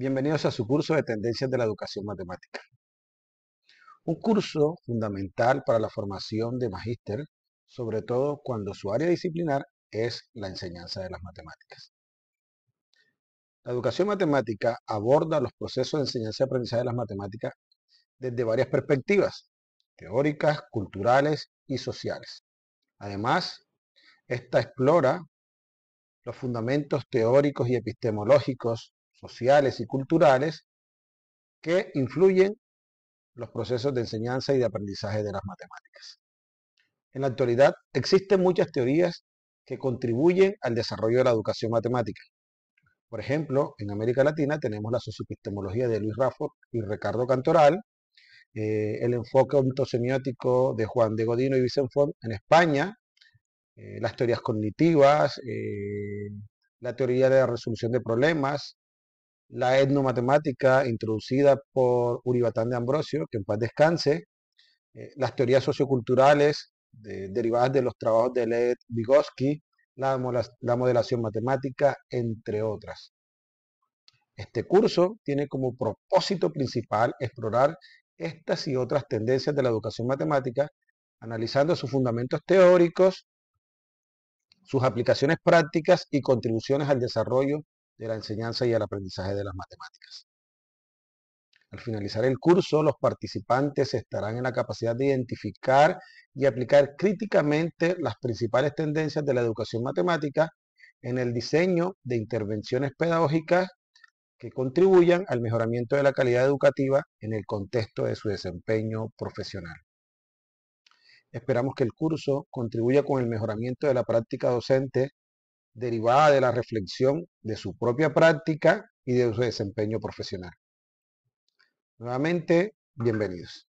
Bienvenidos a su curso de Tendencias de la Educación Matemática. Un curso fundamental para la formación de magíster, sobre todo cuando su área disciplinar es la enseñanza de las matemáticas. La educación matemática aborda los procesos de enseñanza y aprendizaje de las matemáticas desde varias perspectivas, teóricas, culturales y sociales. Además, esta explora los fundamentos teóricos y epistemológicos sociales y culturales que influyen los procesos de enseñanza y de aprendizaje de las matemáticas. En la actualidad existen muchas teorías que contribuyen al desarrollo de la educación matemática. Por ejemplo, en América Latina tenemos la sociopistemología de Luis Raffo y Ricardo Cantoral, eh, el enfoque ontosemiótico de Juan de Godino y Vicente Font en España, eh, las teorías cognitivas, eh, la teoría de la resolución de problemas, la etnomatemática introducida por Uribatán de Ambrosio, que en paz descanse, eh, las teorías socioculturales derivadas de los trabajos de Led Vygotsky, la, la modelación matemática, entre otras. Este curso tiene como propósito principal explorar estas y otras tendencias de la educación matemática, analizando sus fundamentos teóricos, sus aplicaciones prácticas y contribuciones al desarrollo de la enseñanza y el aprendizaje de las matemáticas. Al finalizar el curso, los participantes estarán en la capacidad de identificar y aplicar críticamente las principales tendencias de la educación matemática en el diseño de intervenciones pedagógicas que contribuyan al mejoramiento de la calidad educativa en el contexto de su desempeño profesional. Esperamos que el curso contribuya con el mejoramiento de la práctica docente derivada de la reflexión de su propia práctica y de su desempeño profesional. Nuevamente, bienvenidos.